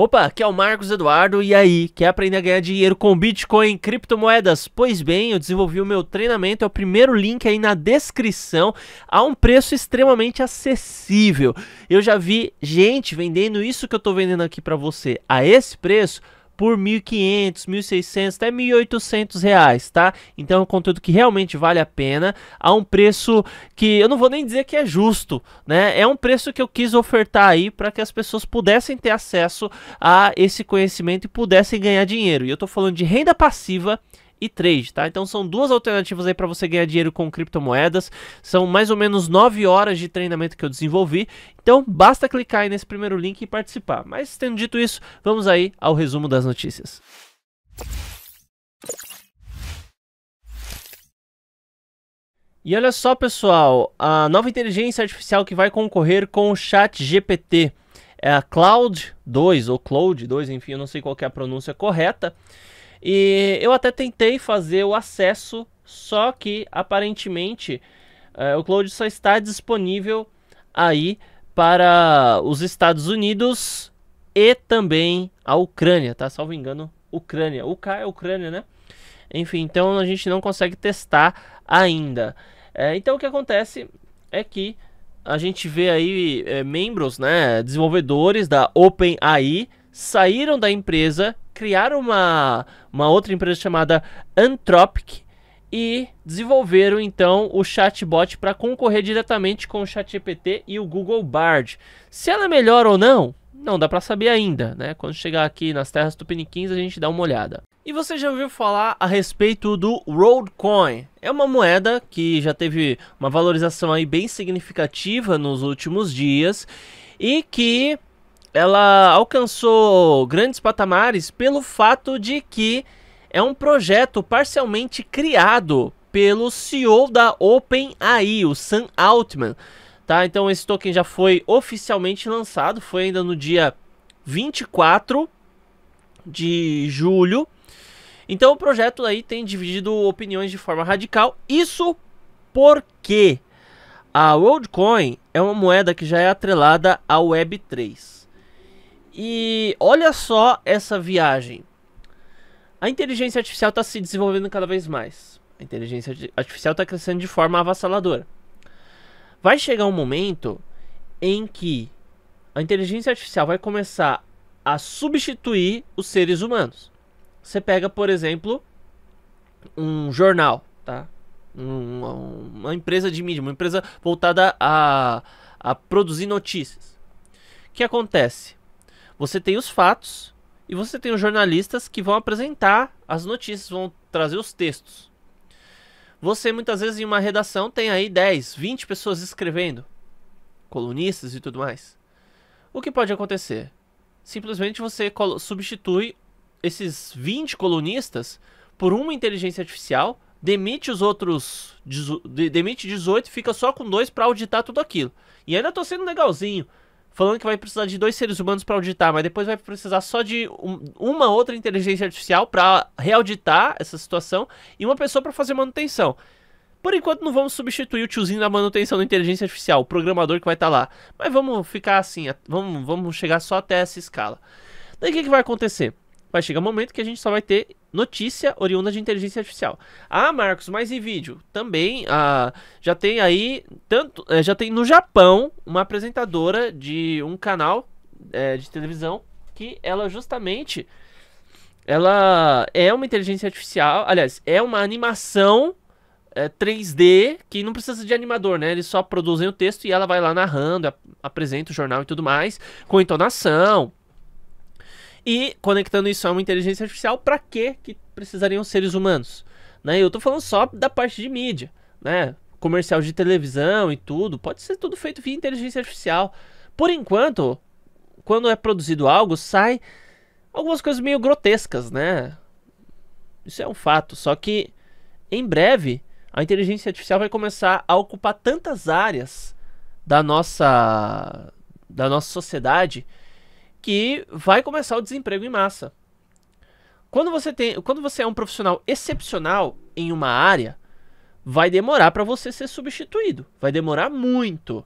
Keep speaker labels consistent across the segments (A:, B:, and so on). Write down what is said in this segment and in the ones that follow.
A: Opa, aqui é o Marcos Eduardo e aí, quer aprender a ganhar dinheiro com Bitcoin e criptomoedas? Pois bem, eu desenvolvi o meu treinamento, é o primeiro link aí na descrição, a um preço extremamente acessível. Eu já vi gente vendendo isso que eu tô vendendo aqui para você a esse preço por 1.500, 1.600 até 1.800 reais, tá? Então é um conteúdo que realmente vale a pena, a um preço que eu não vou nem dizer que é justo, né? É um preço que eu quis ofertar aí para que as pessoas pudessem ter acesso a esse conhecimento e pudessem ganhar dinheiro. E eu estou falando de renda passiva e trade, tá? Então são duas alternativas aí para você ganhar dinheiro com criptomoedas. São mais ou menos 9 horas de treinamento que eu desenvolvi. Então basta clicar aí nesse primeiro link e participar. Mas tendo dito isso, vamos aí ao resumo das notícias. E olha só, pessoal, a nova inteligência artificial que vai concorrer com o Chat GPT é a Cloud 2 ou Cloud 2, enfim, eu não sei qual é a pronúncia correta. E eu até tentei fazer o acesso, só que aparentemente eh, o Cloud só está disponível aí para os Estados Unidos e também a Ucrânia, tá? Salvo engano, Ucrânia. UK é Ucrânia, né? Enfim, então a gente não consegue testar ainda. É, então o que acontece é que a gente vê aí é, membros, né, desenvolvedores da OpenAI saíram da empresa criaram uma, uma outra empresa chamada Anthropic e desenvolveram então o chatbot para concorrer diretamente com o ChatGPT e o Google Bard. Se ela é melhor ou não, não dá para saber ainda, né? Quando chegar aqui nas terras tupiniquins a gente dá uma olhada. E você já ouviu falar a respeito do Roadcoin? É uma moeda que já teve uma valorização aí bem significativa nos últimos dias e que ela alcançou grandes patamares pelo fato de que é um projeto parcialmente criado pelo CEO da OpenAI, o Sam Altman. Tá? Então esse token já foi oficialmente lançado, foi ainda no dia 24 de julho. Então o projeto aí tem dividido opiniões de forma radical. Isso porque a WorldCoin é uma moeda que já é atrelada à Web3. E olha só essa viagem. A inteligência artificial está se desenvolvendo cada vez mais. A inteligência artificial está crescendo de forma avassaladora. Vai chegar um momento em que a inteligência artificial vai começar a substituir os seres humanos. Você pega, por exemplo, um jornal, tá? Um, uma empresa de mídia, uma empresa voltada a, a produzir notícias. O que acontece? Você tem os fatos e você tem os jornalistas que vão apresentar as notícias, vão trazer os textos. Você muitas vezes em uma redação tem aí 10, 20 pessoas escrevendo, colunistas e tudo mais. O que pode acontecer? Simplesmente você substitui esses 20 colunistas por uma inteligência artificial, demite os outros, demite 18 e fica só com dois para auditar tudo aquilo. E ainda tô sendo legalzinho falando que vai precisar de dois seres humanos para auditar, mas depois vai precisar só de um, uma outra inteligência artificial para reauditar essa situação e uma pessoa para fazer manutenção. Por enquanto não vamos substituir o tiozinho da manutenção da inteligência artificial, o programador que vai estar tá lá. Mas vamos ficar assim, vamos, vamos chegar só até essa escala. Daí o que, que vai acontecer? Vai chegar um momento que a gente só vai ter notícia oriunda de inteligência artificial. Ah, Marcos, mas e vídeo? Também ah, já tem aí, tanto eh, já tem no Japão uma apresentadora de um canal é, de televisão que ela justamente ela é uma inteligência artificial, aliás, é uma animação é, eh, 3D que não precisa de animador, né? Eles só produzem o texto e ela vai lá narrando, ap apresenta o jornal e tudo mais, com entonação, e conectando isso a uma inteligência artificial, para que que precisariam seres humanos? Né? Eu tô falando só da parte de mídia, né? Comercial de televisão e tudo, pode ser tudo feito via inteligência artificial. Por enquanto, quando é produzido algo, sai algumas coisas meio grotescas, né? Isso é um fato, só que em breve a inteligência artificial vai começar a ocupar tantas áreas da nossa da nossa sociedade que vai começar o desemprego em massa. Quando você, tem, quando você é um profissional excepcional em uma área, vai demorar para você ser substituído. Vai demorar muito.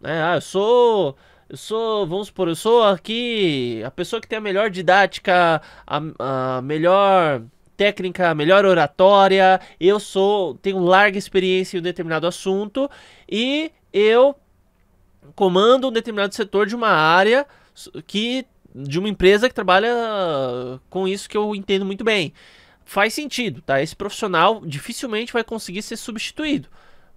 A: Né? Ah, eu sou. Eu sou, vamos supor, eu sou aqui a pessoa que tem a melhor didática, a, a melhor técnica, a melhor oratória. Eu sou, tenho larga experiência em um determinado assunto e eu comando um determinado setor de uma área que de uma empresa que trabalha com isso que eu entendo muito bem. Faz sentido, tá? Esse profissional dificilmente vai conseguir ser substituído.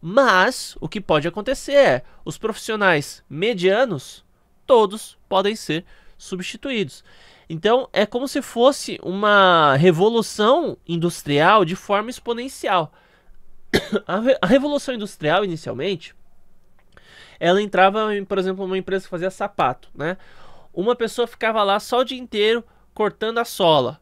A: Mas o que pode acontecer é os profissionais medianos, todos podem ser substituídos. Então é como se fosse uma revolução industrial de forma exponencial. A, re a revolução industrial inicialmente, ela entrava, em, por exemplo, uma empresa que fazia sapato, né? uma pessoa ficava lá só o dia inteiro cortando a sola.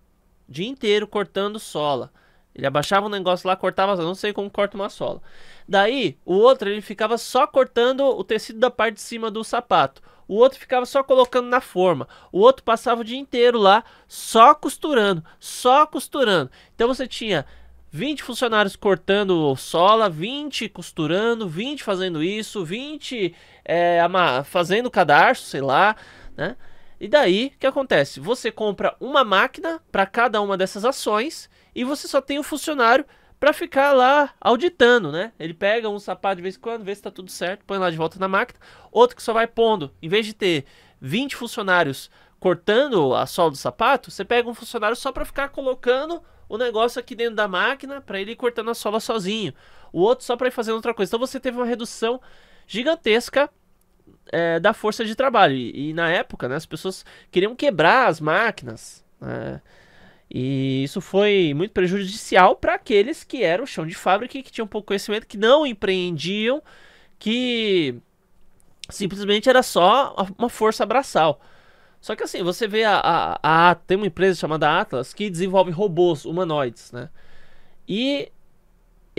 A: O dia inteiro cortando sola. Ele abaixava um negócio lá, cortava, não sei como corta uma sola. Daí, o outro ele ficava só cortando o tecido da parte de cima do sapato. O outro ficava só colocando na forma. O outro passava o dia inteiro lá só costurando, só costurando. Então você tinha 20 funcionários cortando sola, 20 costurando, 20 fazendo isso, 20 é, eh, fazendo cadarço, sei lá né? E daí, o que acontece? Você compra uma máquina para cada uma dessas ações e você só tem o um funcionário para ficar lá auditando, né? Ele pega um sapato de vez em quando, vê se tá tudo certo, põe lá de volta na máquina. Outro que só vai pondo, em vez de ter 20 funcionários cortando a sola do sapato, você pega um funcionário só para ficar colocando o negócio aqui dentro da máquina para ele ir cortando a sola sozinho. O outro só para ir fazendo outra coisa. Então você teve uma redução gigantesca é, da força de trabalho. E, e na época, né, as pessoas queriam quebrar as máquinas. Né? E isso foi muito prejudicial para aqueles que eram chão de fábrica, que tinham pouco conhecimento, que não empreendiam, que simplesmente era só uma força abraçal. Só que assim, você vê a, a, a, tem uma empresa chamada Atlas que desenvolve robôs humanoides, né? E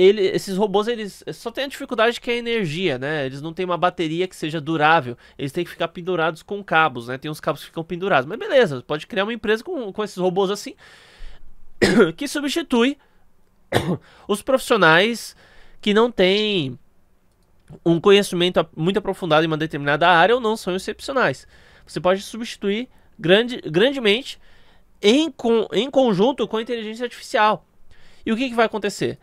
A: ele, esses robôs eles só têm a dificuldade que é a energia, né? Eles não têm uma bateria que seja durável. Eles têm que ficar pendurados com cabos, né? Tem uns cabos que ficam pendurados. Mas beleza, pode criar uma empresa com, com esses robôs assim que substitui os profissionais que não têm um conhecimento muito aprofundado em uma determinada área ou não são excepcionais. Você pode substituir grande, grandemente em, com, em conjunto com a inteligência artificial. E o que, que vai acontecer?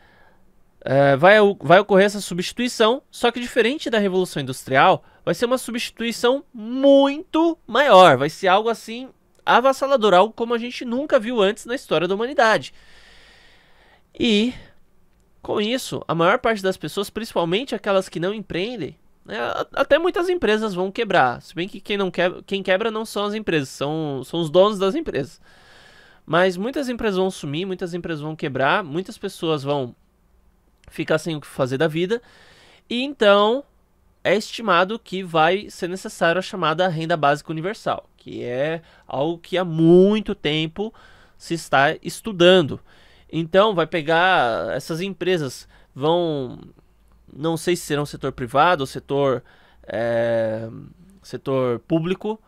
A: Eh, vai, vai ocorrer essa substituição, só que diferente da Revolução Industrial, vai ser uma substituição muito maior. Vai ser algo assim avassalador, algo como a gente nunca viu antes na história da humanidade. E com isso, a maior parte das pessoas, principalmente aquelas que não empreendem, né, até muitas empresas vão quebrar. Se bem que quem, não quebra, quem quebra não são as empresas, são, são os donos das empresas. Mas muitas empresas vão sumir, muitas empresas vão quebrar, muitas pessoas vão ficar sem o que fazer da vida. E então é estimado que vai ser necessário a chamada renda básica universal, que é algo que há muito tempo se está estudando. Então vai pegar essas empresas vão não sei se serão setor privado ou setor é, setor público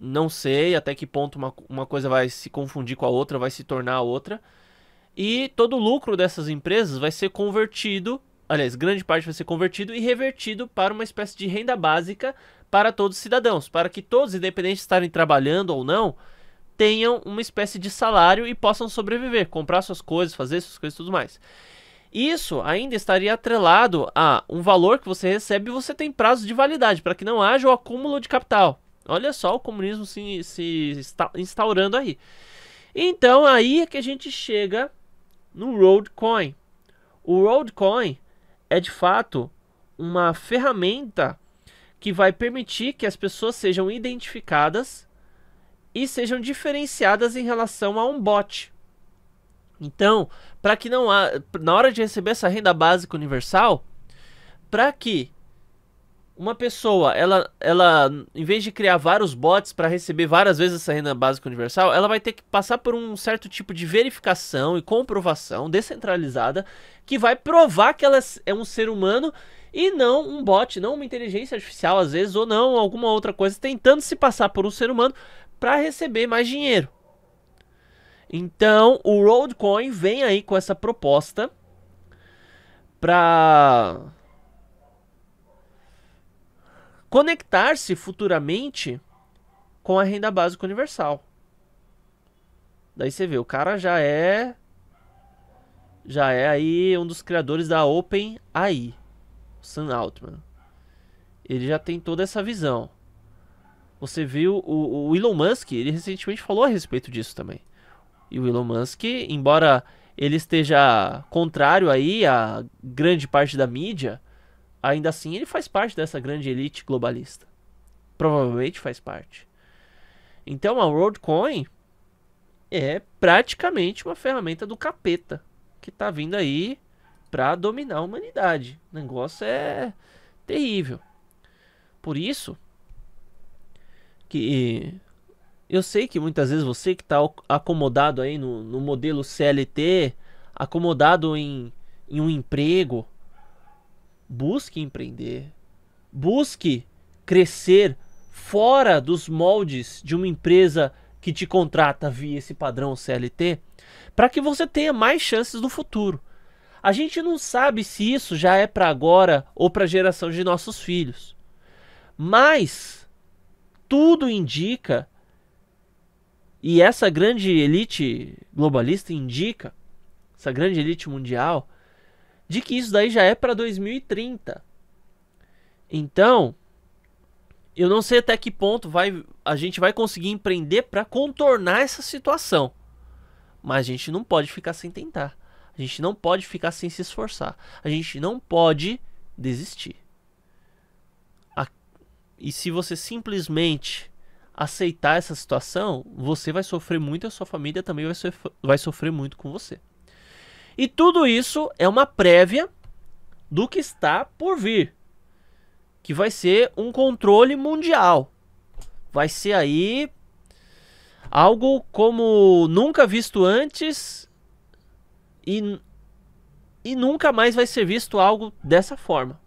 A: não sei até que ponto uma, uma coisa vai se confundir com a outra vai se tornar a outra e todo o lucro dessas empresas vai ser convertido, aliás, grande parte vai ser convertido e revertido para uma espécie de renda básica para todos os cidadãos, para que todos, independente de estarem trabalhando ou não, tenham uma espécie de salário e possam sobreviver, comprar suas coisas, fazer suas coisas e tudo mais. Isso ainda estaria atrelado a um valor que você recebe e você tem prazo de validade, para que não haja o acúmulo de capital. Olha só o comunismo se, se instaurando aí. Então aí é que a gente chega no Roadcoin. O Roadcoin é de fato uma ferramenta que vai permitir que as pessoas sejam identificadas e sejam diferenciadas em relação a um bot. Então, para que não há, na hora de receber essa renda básica universal, para que uma pessoa, ela, ela, em vez de criar vários bots para receber várias vezes essa renda básica universal, ela vai ter que passar por um certo tipo de verificação e comprovação descentralizada que vai provar que ela é um ser humano e não um bot, não uma inteligência artificial às vezes ou não alguma outra coisa tentando se passar por um ser humano para receber mais dinheiro. Então, o Roadcoin vem aí com essa proposta para conectar-se futuramente com a renda básica universal. Daí você vê, o cara já é já é aí um dos criadores da Open AI, Sam Altman. Ele já tem toda essa visão. Você viu o, o Elon Musk, ele recentemente falou a respeito disso também. E o Elon Musk, embora ele esteja contrário aí a grande parte da mídia, Ainda assim, ele faz parte dessa grande elite globalista. Provavelmente faz parte. Então, a WorldCoin é praticamente uma ferramenta do capeta que está vindo aí para dominar a humanidade. O negócio é terrível. Por isso que eu sei que muitas vezes você que está acomodado aí no, no modelo CLT, acomodado em, em um emprego, busque empreender, busque crescer fora dos moldes de uma empresa que te contrata via esse padrão CLT, para que você tenha mais chances no futuro. A gente não sabe se isso já é para agora ou para a geração de nossos filhos. Mas tudo indica e essa grande elite globalista indica, essa grande elite mundial, de que isso daí já é para 2030. Então, eu não sei até que ponto vai a gente vai conseguir empreender para contornar essa situação. Mas a gente não pode ficar sem tentar. A gente não pode ficar sem se esforçar. A gente não pode desistir. A... E se você simplesmente aceitar essa situação, você vai sofrer muito e a sua família também vai, sof vai sofrer muito com você. E tudo isso é uma prévia do que está por vir, que vai ser um controle mundial. Vai ser aí algo como nunca visto antes e, e nunca mais vai ser visto algo dessa forma.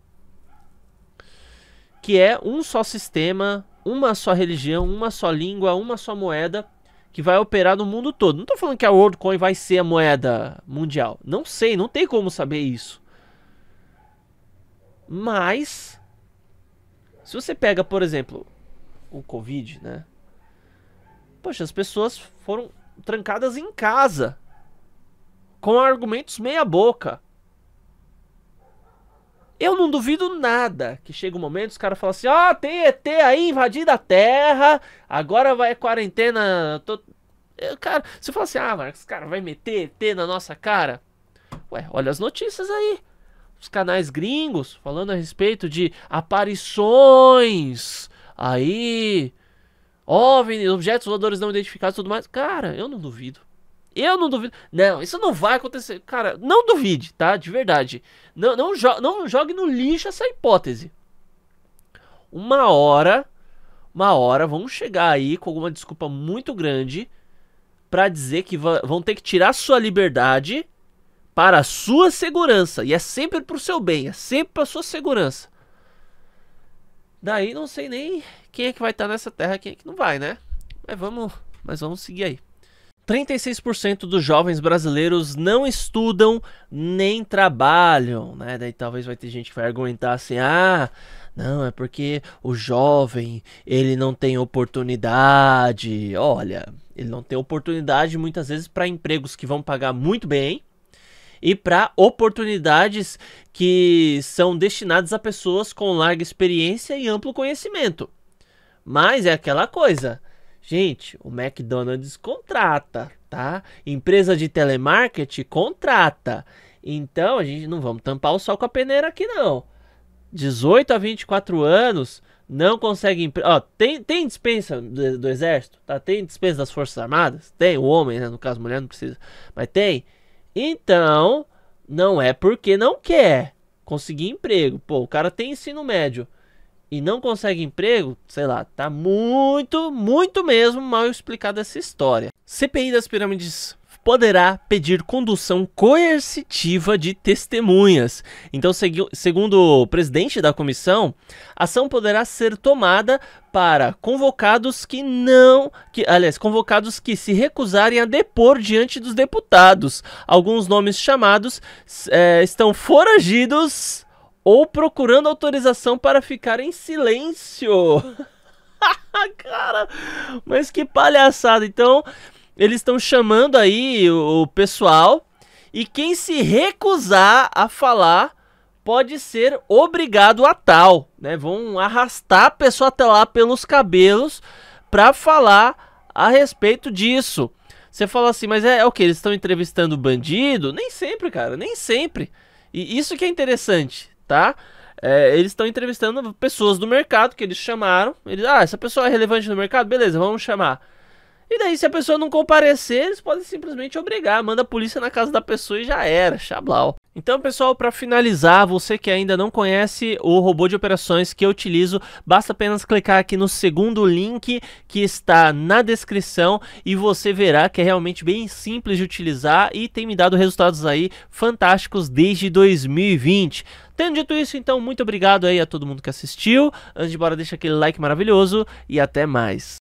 A: Que é um só sistema, uma só religião, uma só língua, uma só moeda que vai operar no mundo todo. Não estou falando que a WorldCoin vai ser a moeda mundial. Não sei, não tem como saber isso. Mas, se você pega, por exemplo, o Covid, né? Poxa, as pessoas foram trancadas em casa com argumentos meia-boca. Eu não duvido nada que chega um momento os caras falam assim: ó, oh, tem ET aí invadindo a Terra, agora vai quarentena. Tô... Eu, cara, você fala assim: ah, Marcos, cara, vai meter ET na nossa cara? Ué, olha as notícias aí. Os canais gringos falando a respeito de aparições aí, objetos voadores não identificados e tudo mais. Cara, eu não duvido. Eu não duvido. Não, isso não vai acontecer. Cara, não duvide, tá? De verdade. Não, não, jo não jogue no lixo essa hipótese. Uma hora, uma hora vão chegar aí com alguma desculpa muito grande para dizer que vão ter que tirar sua liberdade para a sua segurança. E é sempre pro seu bem, é sempre pra sua segurança. Daí não sei nem quem é que vai estar tá nessa terra, quem é que não vai, né? Mas vamos, mas vamos seguir aí. 36% dos jovens brasileiros não estudam nem trabalham, né? Daí talvez vai ter gente que vai argumentar assim: "Ah, não, é porque o jovem, ele não tem oportunidade". Olha, ele não tem oportunidade muitas vezes para empregos que vão pagar muito bem e para oportunidades que são destinadas a pessoas com larga experiência e amplo conhecimento. Mas é aquela coisa, Gente, o McDonald's contrata, tá? Empresa de telemarketing contrata. Então, a gente não vamos tampar o sol com a peneira aqui não. 18 a 24 anos, não consegue. Ó, tem, tem dispensa do, do, exército? Tá? Tem dispensa das Forças Armadas? Tem, o homem, né? No caso, mulher não precisa. Mas tem. Então, não é porque não quer conseguir emprego. Pô, o cara tem ensino médio e não consegue emprego, sei lá, tá muito, muito mesmo mal explicada essa história. CPI das pirâmides poderá pedir condução coercitiva de testemunhas. Então, segundo o presidente da comissão, ação poderá ser tomada para convocados que não, que, aliás, convocados que se recusarem a depor diante dos deputados. Alguns nomes chamados é, estão foragidos ou procurando autorização para ficar em silêncio. Cara, mas que palhaçada. Então, eles estão chamando aí o pessoal e quem se recusar a falar pode ser obrigado a tal, né? Vão arrastar a pessoa até lá pelos cabelos para falar a respeito disso. Você fala assim, mas é, é o que? Eles estão entrevistando bandido? Nem sempre, cara, nem sempre. E isso que é interessante tá? É, eles estão entrevistando pessoas do mercado que eles chamaram. Eles, ah, essa pessoa é relevante no mercado? Beleza, vamos chamar. E daí, se a pessoa não comparecer, eles podem simplesmente obrigar, manda a polícia na casa da pessoa e já era, chablau. Então, pessoal, para finalizar, você que ainda não conhece o robô de operações que eu utilizo, basta apenas clicar aqui no segundo link que está na descrição e você verá que é realmente bem simples de utilizar e tem me dado resultados aí fantásticos desde 2020. Tendo dito isso, então, muito obrigado aí a todo mundo que assistiu. Antes de embora, deixa aquele like maravilhoso e até mais.